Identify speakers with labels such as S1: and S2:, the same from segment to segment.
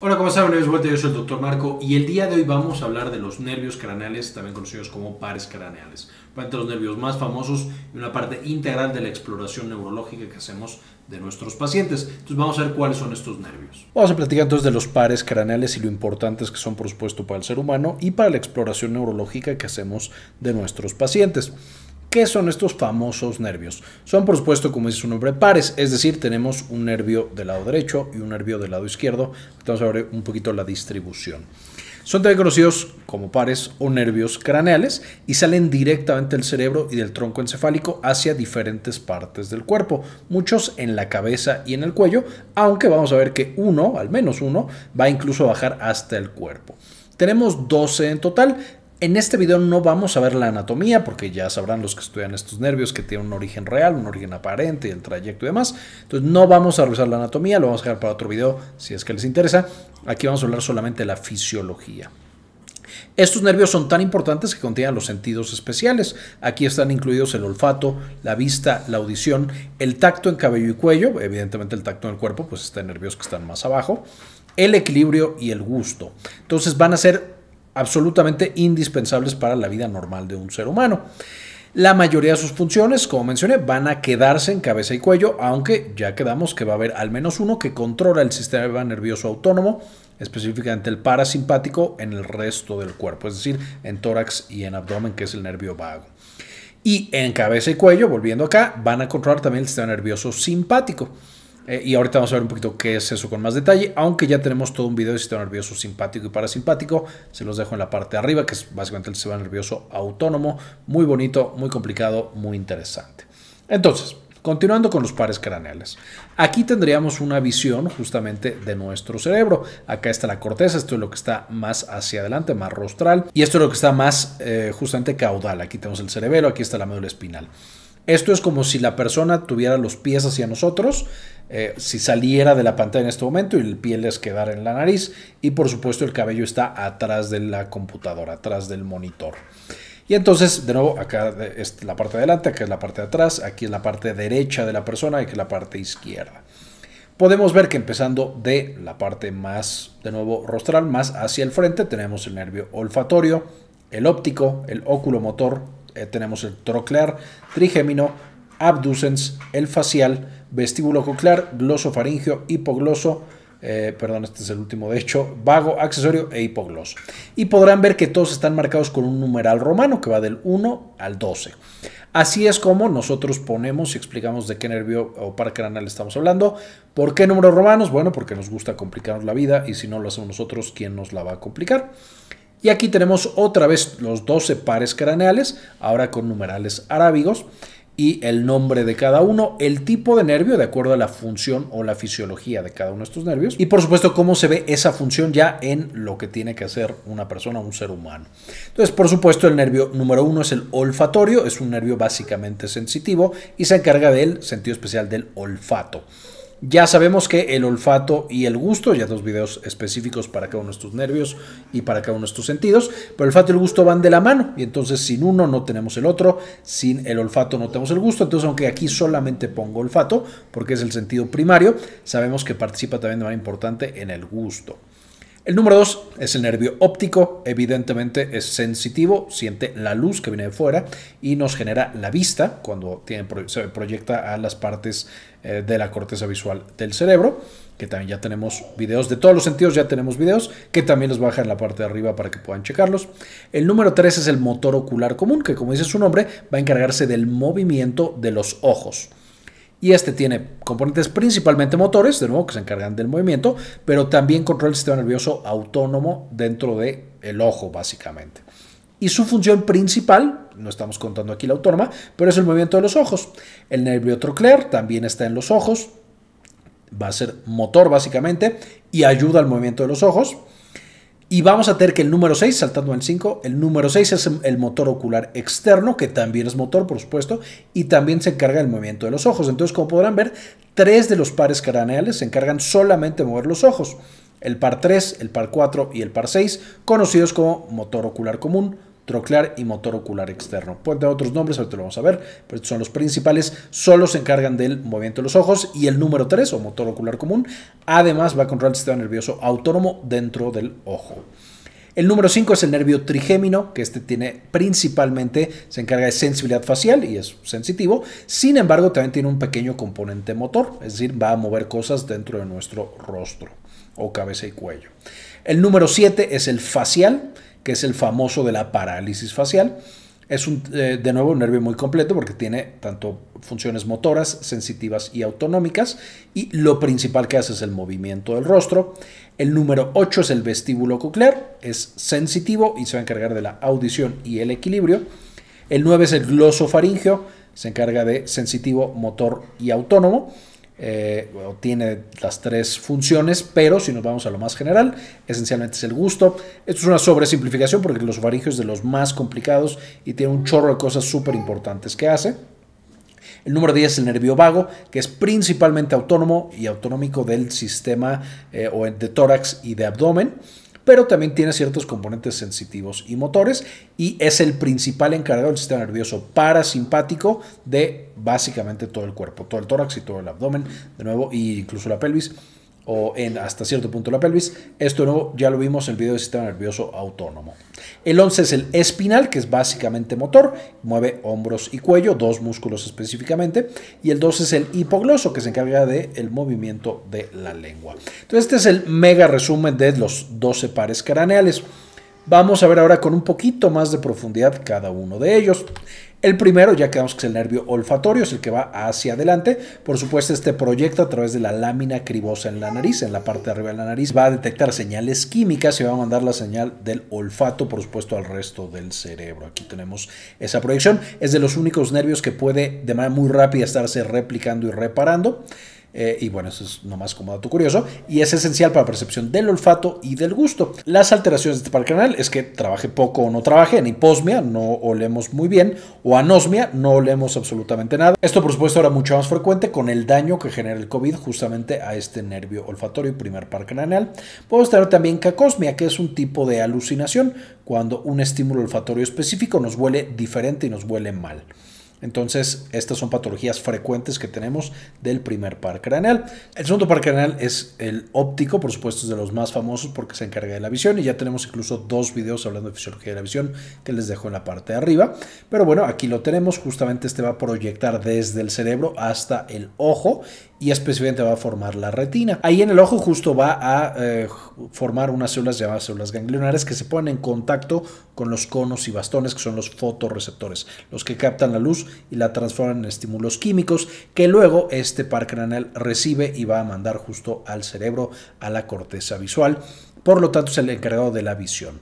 S1: Hola, ¿cómo están? Bienvenidos vuelta, yo soy el Dr. Marco y el día de hoy vamos a hablar de los nervios craneales, también conocidos como pares craneales, Uno de los nervios más famosos y una parte integral de la exploración neurológica que hacemos de nuestros pacientes. Entonces vamos a ver cuáles son estos nervios. Vamos a platicar entonces de los pares craneales y lo importantes que son por supuesto para el ser humano y para la exploración neurológica que hacemos de nuestros pacientes. ¿Qué son estos famosos nervios? Son, por supuesto, como dice su nombre, pares, es decir, tenemos un nervio del lado derecho y un nervio del lado izquierdo. Vamos a ver un poquito la distribución. Son también conocidos como pares o nervios craneales y salen directamente del cerebro y del tronco encefálico hacia diferentes partes del cuerpo, muchos en la cabeza y en el cuello, aunque vamos a ver que uno, al menos uno, va incluso a bajar hasta el cuerpo. Tenemos 12 en total, en este video no vamos a ver la anatomía, porque ya sabrán los que estudian estos nervios que tienen un origen real, un origen aparente, el trayecto y demás. Entonces no vamos a revisar la anatomía, lo vamos a dejar para otro video si es que les interesa. Aquí vamos a hablar solamente de la fisiología. Estos nervios son tan importantes que contienen los sentidos especiales. Aquí están incluidos el olfato, la vista, la audición, el tacto en cabello y cuello, evidentemente el tacto en el cuerpo, pues está en nervios que están más abajo, el equilibrio y el gusto. Entonces van a ser absolutamente indispensables para la vida normal de un ser humano. La mayoría de sus funciones, como mencioné, van a quedarse en cabeza y cuello, aunque ya quedamos que va a haber al menos uno que controla el sistema nervioso autónomo, específicamente el parasimpático, en el resto del cuerpo, es decir, en tórax y en abdomen, que es el nervio vago. Y en cabeza y cuello, volviendo acá, van a controlar también el sistema nervioso simpático. Eh, y ahorita vamos a ver un poquito qué es eso con más detalle, aunque ya tenemos todo un video de sistema nervioso simpático y parasimpático. Se los dejo en la parte de arriba, que es básicamente el sistema nervioso autónomo. Muy bonito, muy complicado, muy interesante. Entonces, Continuando con los pares craneales. Aquí tendríamos una visión justamente de nuestro cerebro. Acá está la corteza, esto es lo que está más hacia adelante, más rostral. Y esto es lo que está más eh, justamente caudal. Aquí tenemos el cerebelo, aquí está la médula espinal. Esto es como si la persona tuviera los pies hacia nosotros, eh, si saliera de la pantalla en este momento y el piel les quedara en la nariz. Y por supuesto el cabello está atrás de la computadora, atrás del monitor. Y entonces, de nuevo, acá es la parte de adelante, acá es la parte de atrás, aquí es la parte derecha de la persona y aquí es la parte izquierda. Podemos ver que empezando de la parte más, de nuevo, rostral, más hacia el frente, tenemos el nervio olfatorio, el óptico, el oculomotor, motor, eh, tenemos el troclear, trigémino, abducens, el facial, vestíbulo coclear, gloso faringio, hipogloso, eh, perdón, este es el último, de hecho, vago, accesorio e hipogloso. Y podrán ver que todos están marcados con un numeral romano que va del 1 al 12. Así es como nosotros ponemos y explicamos de qué nervio o par craneal estamos hablando. ¿Por qué números romanos? Bueno, porque nos gusta complicarnos la vida y si no lo hacemos nosotros, ¿quién nos la va a complicar? Y aquí tenemos otra vez los 12 pares craneales, ahora con numerales arábigos y el nombre de cada uno, el tipo de nervio de acuerdo a la función o la fisiología de cada uno de estos nervios y por supuesto cómo se ve esa función ya en lo que tiene que hacer una persona, un ser humano. Entonces, por supuesto, el nervio número uno es el olfatorio, es un nervio básicamente sensitivo y se encarga del sentido especial del olfato. Ya sabemos que el olfato y el gusto, ya dos videos específicos para cada uno de estos nervios y para cada uno de estos sentidos, pero el olfato y el gusto van de la mano y entonces sin uno no tenemos el otro, sin el olfato no tenemos el gusto, entonces aunque aquí solamente pongo olfato porque es el sentido primario, sabemos que participa también de manera importante en el gusto. El número dos es el nervio óptico, evidentemente es sensitivo, siente la luz que viene de fuera y nos genera la vista cuando se proyecta a las partes eh, de la corteza visual del cerebro, que también ya tenemos videos, de todos los sentidos ya tenemos videos, que también los baja en la parte de arriba para que puedan checarlos. El número tres es el motor ocular común, que como dice su nombre, va a encargarse del movimiento de los ojos. Y este tiene componentes principalmente motores, de nuevo, que se encargan del movimiento, pero también controla el sistema nervioso autónomo dentro del el ojo, básicamente. Y su función principal, no estamos contando aquí la autónoma, pero es el movimiento de los ojos. El nervio troclear también está en los ojos, va a ser motor básicamente, y ayuda al movimiento de los ojos. Y vamos a tener que el número 6, saltando en 5, el número 6 es el motor ocular externo, que también es motor, por supuesto, y también se encarga del movimiento de los ojos. Entonces, como podrán ver, tres de los pares craneales se encargan solamente de mover los ojos. El par 3, el par 4 y el par 6, conocidos como motor ocular común, troclear y motor ocular externo. Puede tener otros nombres, ahorita lo vamos a ver, pero estos son los principales. Solo se encargan del movimiento de los ojos y el número 3 o motor ocular común. Además va a controlar el sistema nervioso autónomo dentro del ojo. El número 5 es el nervio trigémino, que este tiene principalmente, se encarga de sensibilidad facial y es sensitivo. Sin embargo, también tiene un pequeño componente motor, es decir, va a mover cosas dentro de nuestro rostro o cabeza y cuello. El número 7 es el facial, que es el famoso de la parálisis facial. Es eh, de nuevo un nervio muy completo porque tiene tanto funciones motoras, sensitivas y autonómicas. Y lo principal que hace es el movimiento del rostro. El número 8 es el vestíbulo coclear, es sensitivo y se va a encargar de la audición y el equilibrio. El 9 es el glosofaringeo, se encarga de sensitivo, motor y autónomo. Eh, tiene las tres funciones, pero si nos vamos a lo más general, esencialmente es el gusto. Esto es una sobresimplificación porque los faringios de los más complicados y tiene un chorro de cosas súper importantes que hace. El número 10 es el nervio vago, que es principalmente autónomo y autonómico del sistema eh, de tórax y de abdomen pero también tiene ciertos componentes sensitivos y motores y es el principal encargado del sistema nervioso parasimpático de básicamente todo el cuerpo, todo el tórax y todo el abdomen, de nuevo, e incluso la pelvis o en hasta cierto punto la pelvis. Esto no, ya lo vimos en el video del sistema nervioso autónomo. El 11 es el espinal, que es básicamente motor, mueve hombros y cuello, dos músculos específicamente. Y el 12 es el hipogloso, que se encarga del el movimiento de la lengua. Entonces, este es el mega resumen de los 12 pares craneales. Vamos a ver ahora con un poquito más de profundidad cada uno de ellos. El primero, ya quedamos que es el nervio olfatorio, es el que va hacia adelante. Por supuesto, este proyecta a través de la lámina cribosa en la nariz, en la parte de arriba de la nariz. Va a detectar señales químicas y va a mandar la señal del olfato, por supuesto, al resto del cerebro. Aquí tenemos esa proyección. Es de los únicos nervios que puede de manera muy rápida estarse replicando y reparando. Eh, y bueno, eso es nomás como dato curioso. Y es esencial para la percepción del olfato y del gusto. Las alteraciones este par canal es que trabaje poco o no trabaje. En hiposmia no olemos muy bien. O anosmia no olemos absolutamente nada. Esto por supuesto era mucho más frecuente con el daño que genera el COVID justamente a este nervio olfatorio y primer par craneal. Podemos tener también cacosmia, que es un tipo de alucinación cuando un estímulo olfatorio específico nos huele diferente y nos huele mal. Entonces, estas son patologías frecuentes que tenemos del primer par craneal. El segundo par craneal es el óptico, por supuesto, es de los más famosos porque se encarga de la visión y ya tenemos incluso dos videos hablando de fisiología de la visión que les dejo en la parte de arriba. Pero bueno, aquí lo tenemos, justamente este va a proyectar desde el cerebro hasta el ojo y específicamente va a formar la retina. Ahí en el ojo justo va a eh, formar unas células llamadas células ganglionares que se ponen en contacto con los conos y bastones que son los fotorreceptores, los que captan la luz y la transforman en estímulos químicos que luego este par craneal recibe y va a mandar justo al cerebro, a la corteza visual. Por lo tanto, es el encargado de la visión.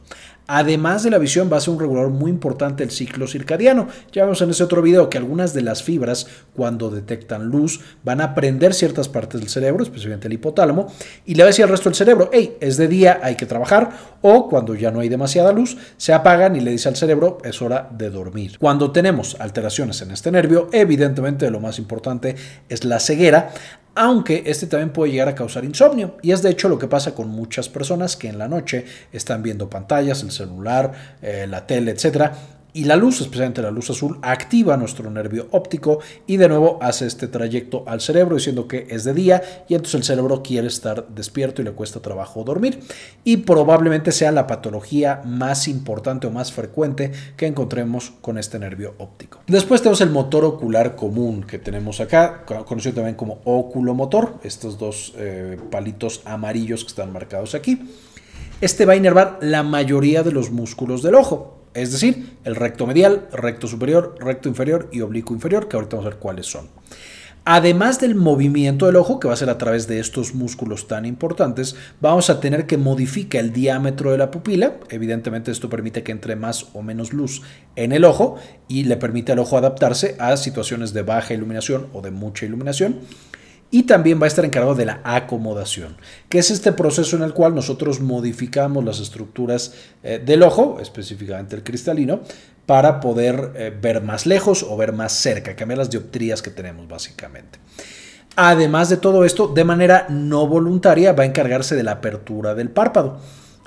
S1: Además de la visión, va a ser un regulador muy importante el ciclo circadiano. Ya vemos en ese otro video que algunas de las fibras, cuando detectan luz, van a prender ciertas partes del cerebro, especialmente el hipotálamo, y le va a decir al resto del cerebro, hey, es de día, hay que trabajar, o cuando ya no hay demasiada luz, se apagan y le dice al cerebro, es hora de dormir. Cuando tenemos alteraciones en este nervio, evidentemente lo más importante es la ceguera, aunque este también puede llegar a causar insomnio. Y es de hecho lo que pasa con muchas personas que en la noche están viendo pantallas, el celular, eh, la tele, etcétera, y la luz, especialmente la luz azul, activa nuestro nervio óptico y de nuevo hace este trayecto al cerebro diciendo que es de día y entonces el cerebro quiere estar despierto y le cuesta trabajo dormir y probablemente sea la patología más importante o más frecuente que encontremos con este nervio óptico. Después tenemos el motor ocular común que tenemos acá, conocido también como oculomotor, estos dos eh, palitos amarillos que están marcados aquí. Este va a inervar la mayoría de los músculos del ojo es decir, el recto medial, recto superior, recto inferior y oblicuo inferior, que ahorita vamos a ver cuáles son. Además del movimiento del ojo, que va a ser a través de estos músculos tan importantes, vamos a tener que modifica el diámetro de la pupila. Evidentemente esto permite que entre más o menos luz en el ojo y le permite al ojo adaptarse a situaciones de baja iluminación o de mucha iluminación y también va a estar encargado de la acomodación, que es este proceso en el cual nosotros modificamos las estructuras eh, del ojo, específicamente el cristalino, para poder eh, ver más lejos o ver más cerca, cambiar las dioptrías que tenemos básicamente. Además de todo esto, de manera no voluntaria va a encargarse de la apertura del párpado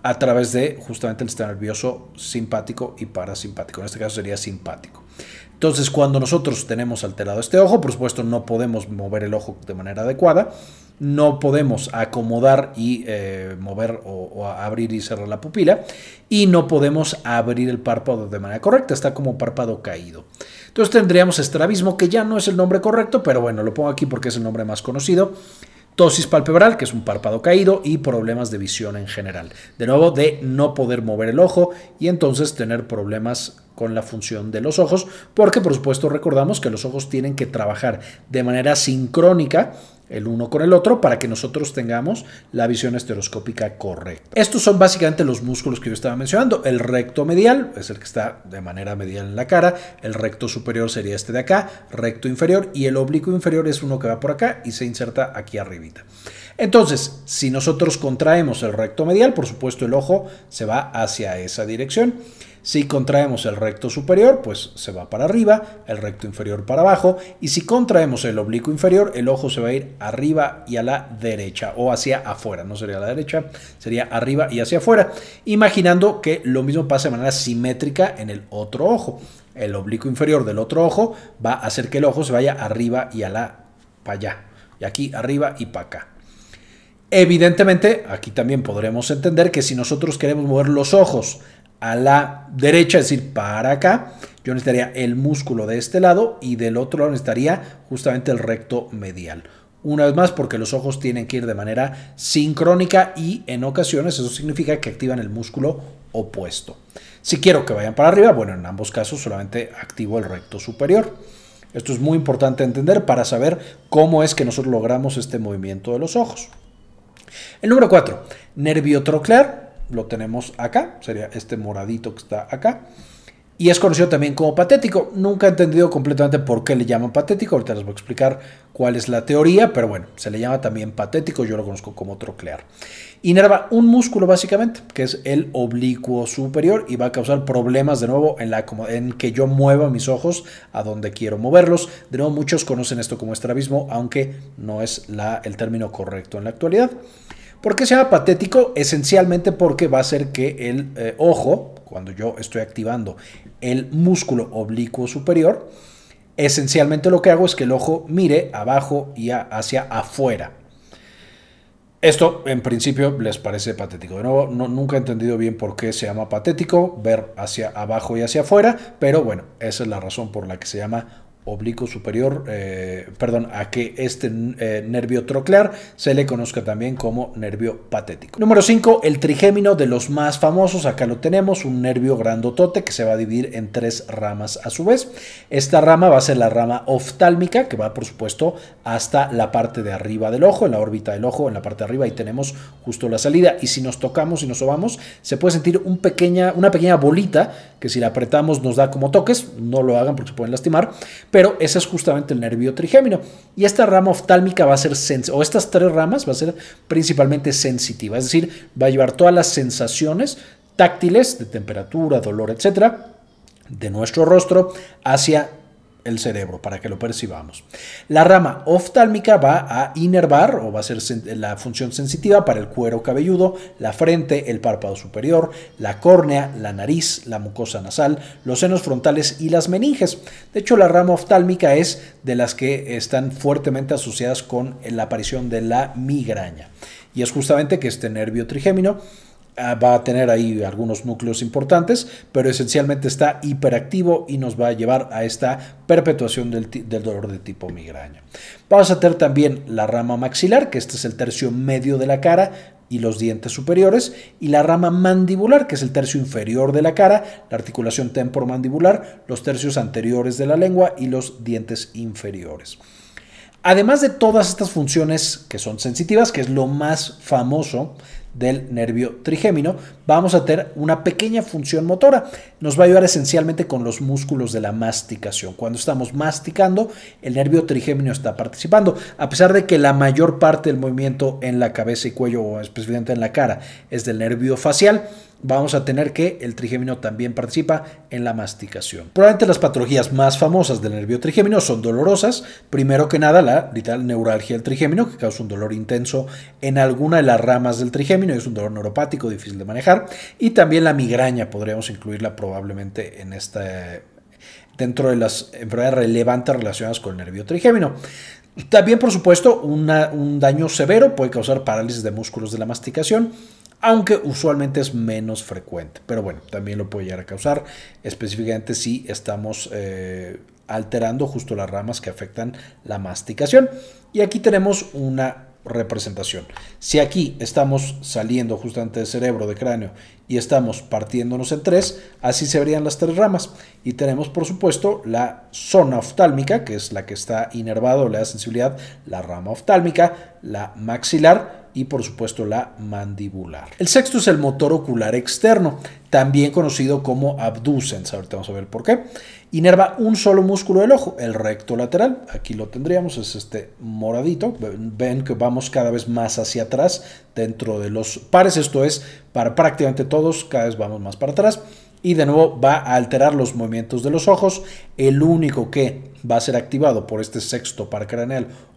S1: a través de justamente el sistema nervioso simpático y parasimpático. En este caso sería simpático. Entonces, cuando nosotros tenemos alterado este ojo, por supuesto no podemos mover el ojo de manera adecuada, no podemos acomodar y eh, mover o, abrir y cerrar la pupila, y no podemos abrir el párpado de manera correcta, está como párpado caído. Entonces tendríamos estrabismo, que ya no es el nombre correcto, pero bueno, lo pongo aquí porque es el nombre más conocido, tosis palpebral, que es un párpado caído, y problemas de visión en general. De nuevo, de no poder mover el ojo y entonces tener problemas con la función de los ojos, porque por supuesto recordamos que los ojos tienen que trabajar de manera sincrónica el uno con el otro para que nosotros tengamos la visión estereoscópica correcta. Estos son básicamente los músculos que yo estaba mencionando. El recto medial es el que está de manera medial en la cara, el recto superior sería este de acá, recto inferior y el oblicuo inferior es uno que va por acá y se inserta aquí arribita. Entonces, si nosotros contraemos el recto medial, por supuesto el ojo se va hacia esa dirección. Si contraemos el recto superior, pues se va para arriba, el recto inferior para abajo, y si contraemos el oblicuo inferior, el ojo se va a ir arriba y a la derecha, o hacia afuera, no sería a la derecha, sería arriba y hacia afuera, imaginando que lo mismo pasa de manera simétrica en el otro ojo. El oblicuo inferior del otro ojo va a hacer que el ojo se vaya arriba y a la para allá, y aquí arriba y para acá. Evidentemente, aquí también podremos entender que si nosotros queremos mover los ojos a la derecha, es decir, para acá. Yo necesitaría el músculo de este lado y del otro lado necesitaría justamente el recto medial. Una vez más, porque los ojos tienen que ir de manera sincrónica y en ocasiones eso significa que activan el músculo opuesto. Si quiero que vayan para arriba, bueno, en ambos casos solamente activo el recto superior. Esto es muy importante entender para saber cómo es que nosotros logramos este movimiento de los ojos. El número 4, nervio troclear lo tenemos acá, sería este moradito que está acá. Y es conocido también como patético. Nunca he entendido completamente por qué le llaman patético. Ahorita les voy a explicar cuál es la teoría, pero bueno, se le llama también patético. Yo lo conozco como troclear. Inerva un músculo básicamente, que es el oblicuo superior y va a causar problemas de nuevo en, la, en que yo mueva mis ojos a donde quiero moverlos. De nuevo, muchos conocen esto como estrabismo, aunque no es el término correcto en la actualidad. ¿Por qué se llama patético? Esencialmente porque va a ser que el eh, ojo, cuando yo estoy activando el músculo oblicuo superior, esencialmente lo que hago es que el ojo mire abajo y hacia afuera. Esto en principio les parece patético. De nuevo, no, nunca he entendido bien por qué se llama patético, ver hacia abajo y hacia afuera, pero bueno, esa es la razón por la que se llama oblicuo superior, eh, perdón, a que este eh, nervio troclear se le conozca también como nervio patético. Número 5, el trigémino de los más famosos, acá lo tenemos, un nervio grandotote que se va a dividir en tres ramas a su vez. Esta rama va a ser la rama oftálmica, que va por supuesto hasta la parte de arriba del ojo, en la órbita del ojo, en la parte de arriba, y tenemos justo la salida. Y si nos tocamos y nos sobamos, se puede sentir una pequeña bolita que si la apretamos nos da como toques, no lo hagan porque se pueden lastimar, pero ese es justamente el nervio trigémino. Y esta rama oftálmica va a ser, o estas tres ramas va a ser principalmente sensitiva, es decir, va a llevar todas las sensaciones táctiles de temperatura, dolor, etcétera, de nuestro rostro hacia el cerebro para que lo percibamos. La rama oftálmica va a inervar o va a ser la función sensitiva para el cuero cabelludo, la frente, el párpado superior, la córnea, la nariz, la mucosa nasal, los senos frontales y las meninges. De hecho, la rama oftálmica es de las que están fuertemente asociadas con la aparición de la migraña. Y es justamente que este nervio trigémino Ah, va a tener ahí algunos núcleos importantes, pero esencialmente está hiperactivo y nos va a llevar a esta perpetuación del, dolor de tipo migraña. Vamos a tener también la rama maxilar, que este es el tercio medio de la cara y los dientes superiores, y la rama mandibular, que es el tercio inferior de la cara, la articulación temporomandibular, los tercios anteriores de la lengua y los dientes inferiores. Además de todas estas funciones que son sensitivas, que es lo más famoso del nervio trigémino, vamos a tener una pequeña función motora. Nos va a ayudar esencialmente con los músculos de la masticación. Cuando estamos masticando, el nervio trigémino está participando, a pesar de que la mayor parte del movimiento en la cabeza y cuello, o específicamente en la cara, es del nervio facial vamos a tener que el trigémino también participa en la masticación. Probablemente las patologías más famosas del nervio trigémino son dolorosas. Primero que nada, la neuralgia del trigémino, que causa un dolor intenso en alguna de las ramas del trigémino, es un dolor neuropático difícil de manejar. Y también la migraña, podríamos incluirla probablemente en esta, dentro de las enfermedades relevantes relacionadas con el nervio trigémino. También, por supuesto, un daño severo puede causar parálisis de músculos de la masticación aunque usualmente es menos frecuente. Pero bueno, también lo puede llegar a causar, específicamente si estamos eh, alterando justo las ramas que afectan la masticación. Y aquí tenemos una representación. Si aquí estamos saliendo justamente del cerebro, de cráneo, y estamos partiéndonos en tres, así se verían las tres ramas. Y tenemos, por supuesto, la zona oftálmica, que es la que está inervada o le da sensibilidad, la rama oftálmica, la maxilar y por supuesto la mandibular. El sexto es el motor ocular externo, también conocido como abducens, ahorita vamos a ver por qué. Inerva un solo músculo del ojo, el recto lateral, aquí lo tendríamos, es este moradito, ven que vamos cada vez más hacia atrás dentro de los pares, esto es para prácticamente todos, cada vez vamos más para atrás y de nuevo va a alterar los movimientos de los ojos. El único que va a ser activado por este sexto par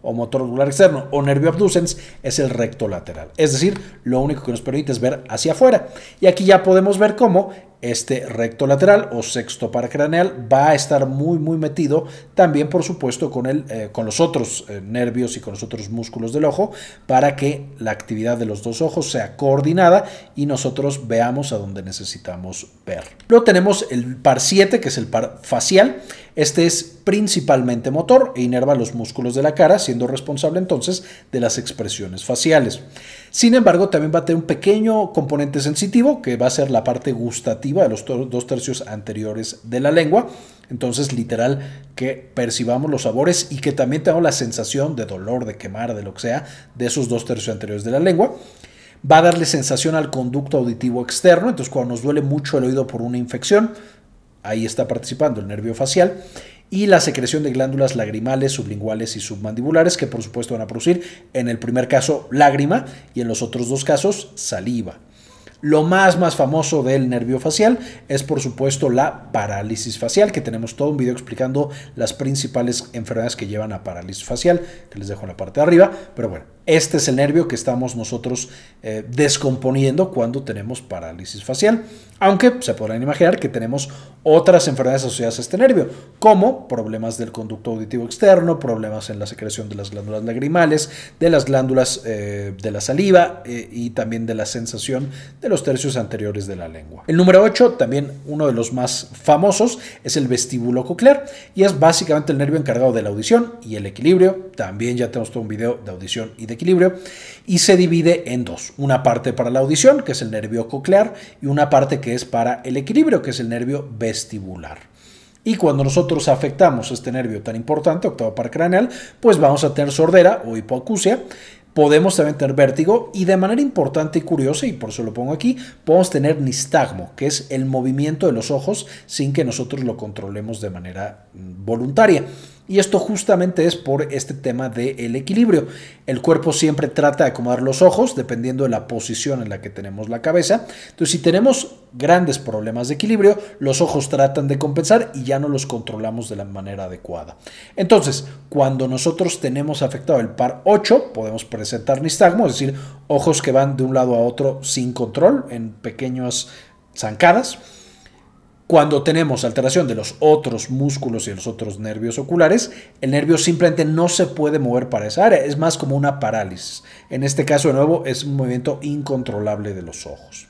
S1: o motor ocular externo o nervio abducens es el recto lateral. Es decir, lo único que nos permite es ver hacia afuera. Y aquí ya podemos ver cómo este recto lateral o sexto paracraneal va a estar muy muy metido también por supuesto con, el, eh, con los otros eh, nervios y con los otros músculos del ojo para que la actividad de los dos ojos sea coordinada y nosotros veamos a dónde necesitamos ver. Luego tenemos el par 7 que es el par facial. Este es principalmente motor e inerva los músculos de la cara siendo responsable entonces de las expresiones faciales. Sin embargo, también va a tener un pequeño componente sensitivo que va a ser la parte gustativa de los dos tercios anteriores de la lengua. Entonces, literal, que percibamos los sabores y que también tengamos la sensación de dolor, de quemar, de lo que sea, de esos dos tercios anteriores de la lengua va a darle sensación al conducto auditivo externo, entonces cuando nos duele mucho el oído por una infección, ahí está participando el nervio facial, y la secreción de glándulas lagrimales, sublinguales y submandibulares, que por supuesto van a producir en el primer caso lágrima y en los otros dos casos saliva. Lo más más famoso del nervio facial es por supuesto la parálisis facial, que tenemos todo un video explicando las principales enfermedades que llevan a parálisis facial, que les dejo en la parte de arriba, pero bueno, este es el nervio que estamos nosotros eh, descomponiendo cuando tenemos parálisis facial, aunque se podrán imaginar que tenemos otras enfermedades asociadas a este nervio, como problemas del conducto auditivo externo, problemas en la secreción de las glándulas lagrimales, de las glándulas eh, de la saliva eh, y también de la sensación de los tercios anteriores de la lengua. El número 8, también uno de los más famosos, es el vestíbulo coclear y es básicamente el nervio encargado de la audición y el equilibrio. También ya tenemos todo un video de audición y de equilibrio, y se divide en dos. Una parte para la audición, que es el nervio coclear, y una parte que es para el equilibrio, que es el nervio vestibular. Y cuando nosotros afectamos este nervio tan importante, octavo par craneal, pues vamos a tener sordera o hipoacusia, podemos también tener vértigo y de manera importante y curiosa, y por eso lo pongo aquí, podemos tener nistagmo, que es el movimiento de los ojos sin que nosotros lo controlemos de manera mm, voluntaria. Y esto justamente es por este tema del equilibrio. El cuerpo siempre trata de acomodar los ojos dependiendo de la posición en la que tenemos la cabeza. Entonces, si tenemos grandes problemas de equilibrio, los ojos tratan de compensar y ya no los controlamos de la manera adecuada. Entonces, cuando nosotros tenemos afectado el par 8, podemos presentar nistagmo, es decir, ojos que van de un lado a otro sin control en pequeñas zancadas cuando tenemos alteración de los otros músculos y los otros nervios oculares, el nervio simplemente no se puede mover para esa área, es más como una parálisis. En este caso, de nuevo, es un movimiento incontrolable de los ojos.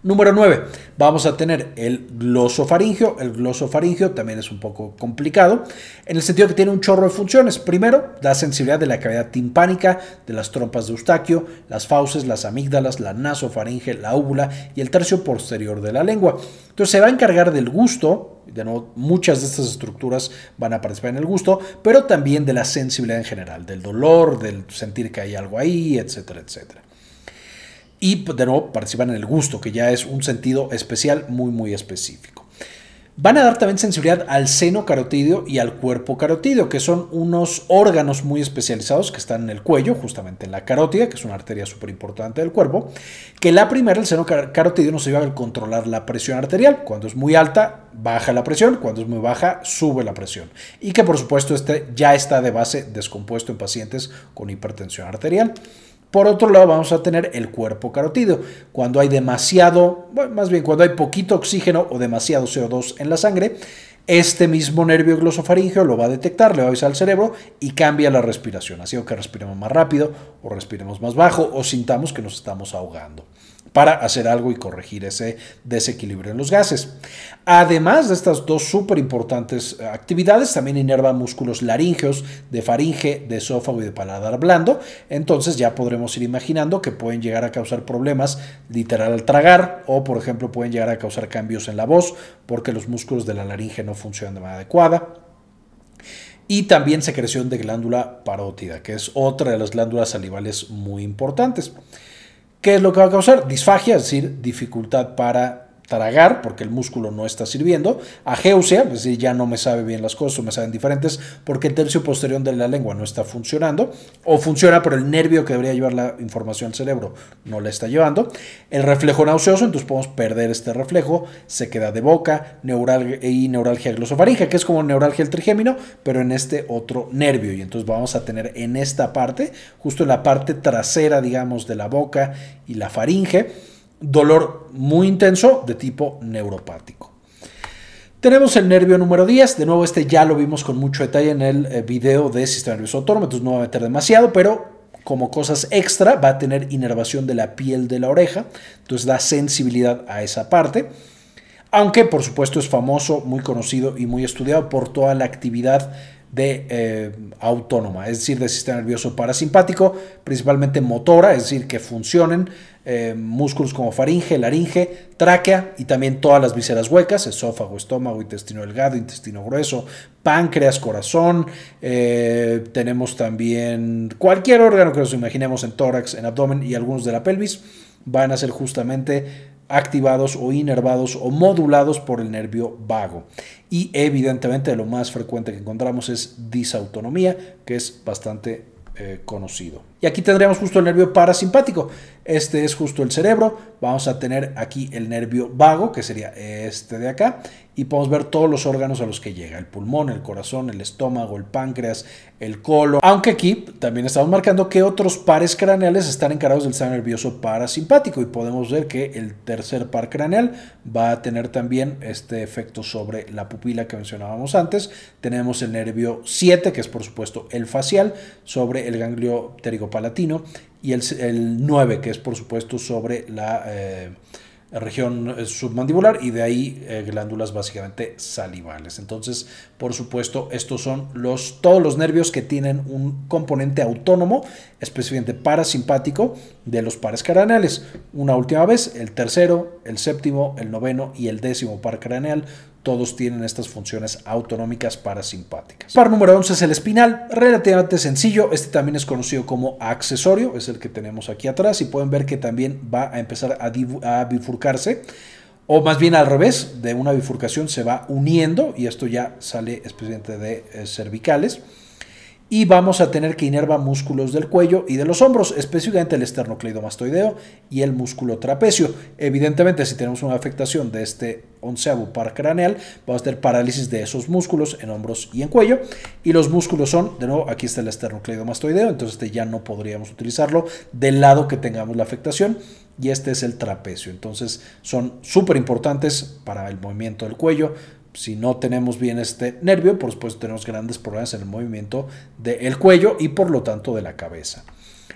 S1: Número 9, vamos a tener el glosofaringio. El glosofaringio también es un poco complicado, en el sentido que tiene un chorro de funciones. Primero, da sensibilidad de la cavidad timpánica, de las trompas de Eustaquio, las fauces, las amígdalas, la nasofaringe, la úvula y el tercio posterior de la lengua. Entonces se va a encargar del gusto, de nuevo, muchas de estas estructuras van a participar en el gusto, pero también de la sensibilidad en general, del dolor, del sentir que hay algo ahí, etcétera, etcétera y pues, de nuevo participan en el gusto, que ya es un sentido especial muy, muy específico. Van a dar también sensibilidad al seno carotídeo y al cuerpo carotídeo, que son unos órganos muy especializados que están en el cuello, justamente en la carótida, que es una arteria súper importante del cuerpo, que la primera, el seno carotídeo, nos ayuda a controlar la presión arterial. Cuando es muy alta, baja la presión, cuando es muy baja, sube la presión. Y que por supuesto este ya está de base descompuesto en pacientes con hipertensión arterial. Por otro lado, vamos a tener el cuerpo carotido. Cuando hay demasiado, más bien cuando hay poquito oxígeno o demasiado CO2 en la sangre, este mismo nervio glosofaringeo lo va a detectar, le va a avisar al cerebro y cambia la respiración, Así que respiremos más rápido o respiremos más bajo o sintamos que nos estamos ahogando para hacer algo y corregir ese desequilibrio en los gases. Además de estas dos súper importantes eh, actividades, también inerva músculos laringeos, de faringe, de esófago y de paladar blando. Entonces ya podremos ir imaginando que pueden llegar a causar problemas literal al tragar o, por ejemplo, pueden llegar a causar cambios en la voz porque los músculos de la laringe no funcionan de manera adecuada y también secreción de glándula parótida, que es otra de las glándulas salivales muy importantes. ¿Qué es lo que va a causar? Disfagia, es decir, dificultad para tragar porque el músculo no está sirviendo, ageusia, es pues decir, ya no me sabe bien las cosas o me saben diferentes porque el tercio posterior de la lengua no está funcionando o funciona pero el nervio que debería llevar la información al cerebro no la está llevando, el reflejo nauseoso, entonces podemos perder este reflejo, se queda de boca neural y e neuralgia glosofaringe, que es como neuralgia del trigémino, pero en este otro nervio y entonces vamos a tener en esta parte, justo en la parte trasera, digamos, de la boca y la faringe, dolor muy intenso de tipo neuropático. Tenemos el nervio número 10, de nuevo este ya lo vimos con mucho detalle en el eh, video de sistema nervioso autónomo, entonces no va a meter demasiado, pero como cosas extra va a tener inervación de la piel de la oreja, entonces da sensibilidad a esa parte. Aunque por supuesto es famoso, muy conocido y muy estudiado por toda la actividad de eh, autónoma, es decir, del sistema nervioso parasimpático, principalmente motora, es decir, que funcionen eh, músculos como faringe, laringe, tráquea y también todas las vísceras huecas, esófago, estómago, intestino delgado, intestino grueso, páncreas, corazón, eh, tenemos también cualquier órgano que nos imaginemos en tórax, en abdomen y algunos de la pelvis, van a ser justamente activados o inervados o modulados por el nervio vago. Y evidentemente lo más frecuente que encontramos es disautonomía, que es bastante eh, conocido. Y aquí tendríamos justo el nervio parasimpático. Este es justo el cerebro. Vamos a tener aquí el nervio vago, que sería este de acá. Y podemos ver todos los órganos a los que llega. El pulmón, el corazón, el estómago, el páncreas, el colon. Aunque aquí también estamos marcando que otros pares craneales están encargados del sistema nervioso parasimpático. Y podemos ver que el tercer par craneal va a tener también este efecto sobre la pupila que mencionábamos antes. Tenemos el nervio 7, que es por supuesto el facial, sobre el ganglio pterigopalatino y el, 9, que es por supuesto sobre la eh, región eh, submandibular y de ahí eh, glándulas básicamente salivales. Entonces, por supuesto, estos son los, todos los nervios que tienen un componente autónomo, específicamente parasimpático, de los pares craneales. Una última vez, el tercero, el séptimo, el noveno y el décimo par craneal todos tienen estas funciones autonómicas parasimpáticas. Par número 11 es el espinal, relativamente sencillo, este también es conocido como accesorio, es el que tenemos aquí atrás y pueden ver que también va a empezar a, bifurcarse o más bien al revés, de una bifurcación se va uniendo y esto ya sale especialmente de eh, cervicales y vamos a tener que inerva músculos del cuello y de los hombros, específicamente el esternocleidomastoideo y el músculo trapecio. Evidentemente, si tenemos una afectación de este onceavo par craneal, vamos a tener parálisis de esos músculos en hombros y en cuello. Y los músculos son, de nuevo, aquí está el esternocleidomastoideo, entonces este ya no podríamos utilizarlo del lado que tengamos la afectación. Y este es el trapecio. Entonces son súper importantes para el movimiento del cuello, si no tenemos bien este nervio, por supuesto tenemos grandes problemas en el movimiento del cuello y por lo tanto de la cabeza.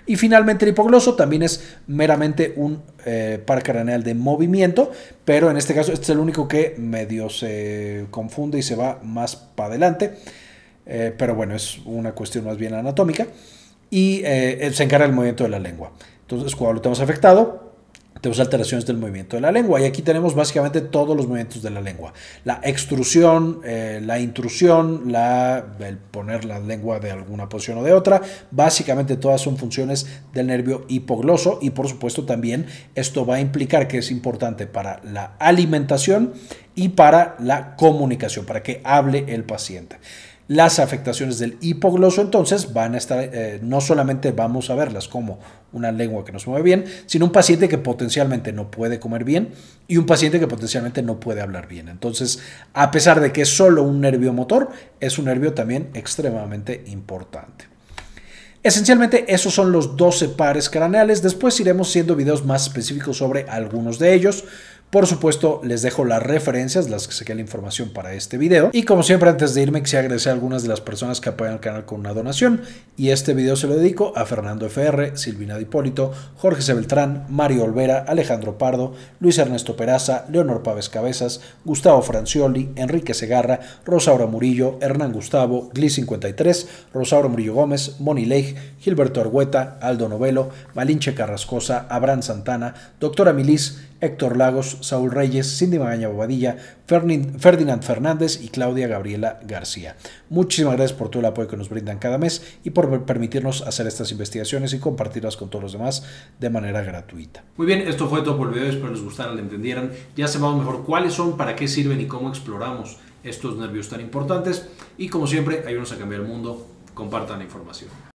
S1: Y finalmente el hipogloso también es meramente un eh, par craneal de movimiento, pero en este caso este es el único que medio se confunde y se va más para adelante. Eh, pero bueno, es una cuestión más bien anatómica. Y eh, se encarga el movimiento de la lengua. Entonces, cuando lo tenemos afectado, tenemos alteraciones del movimiento de la lengua. Y aquí tenemos básicamente todos los movimientos de la lengua. La extrusión, eh, la intrusión, la, el poner la lengua de alguna posición o de otra. Básicamente todas son funciones del nervio hipogloso y por supuesto también esto va a implicar que es importante para la alimentación y para la comunicación, para que hable el paciente. Las afectaciones del hipogloso entonces van a estar, eh, no solamente vamos a verlas como una lengua que nos mueve bien, sino un paciente que potencialmente no puede comer bien y un paciente que potencialmente no puede hablar bien. Entonces, a pesar de que es solo un nervio motor, es un nervio también extremadamente importante. Esencialmente esos son los 12 pares craneales, después iremos haciendo videos más específicos sobre algunos de ellos. Por supuesto, les dejo las referencias, las que saqué la información para este video. Y como siempre, antes de irme, quisiera agradecer a algunas de las personas que apoyan el canal con una donación. Y este video se lo dedico a Fernando FR, Silvina Dipólito, Jorge Sebeltrán, Mario Olvera, Alejandro Pardo, Luis Ernesto Peraza, Leonor Pávez Cabezas, Gustavo Francioli, Enrique Segarra, Rosaura Murillo, Hernán Gustavo, Gli 53, Rosaura Murillo Gómez, Moni Leigh, Gilberto Argueta, Aldo Novelo, Malinche Carrascosa, Abraham Santana, Doctora Milis, Héctor Lagos, Saúl Reyes, Cindy Magaña Bobadilla, Ferdinand Fernández y Claudia Gabriela García. Muchísimas gracias por todo el apoyo que nos brindan cada mes y por permitirnos hacer estas investigaciones y compartirlas con todos los demás de manera gratuita. Muy bien, esto fue todo por el video, espero les gustara, le entendieran, ya sabemos mejor cuáles son, para qué sirven y cómo exploramos estos nervios tan importantes y como siempre, ayúdenos a cambiar el mundo, compartan la información.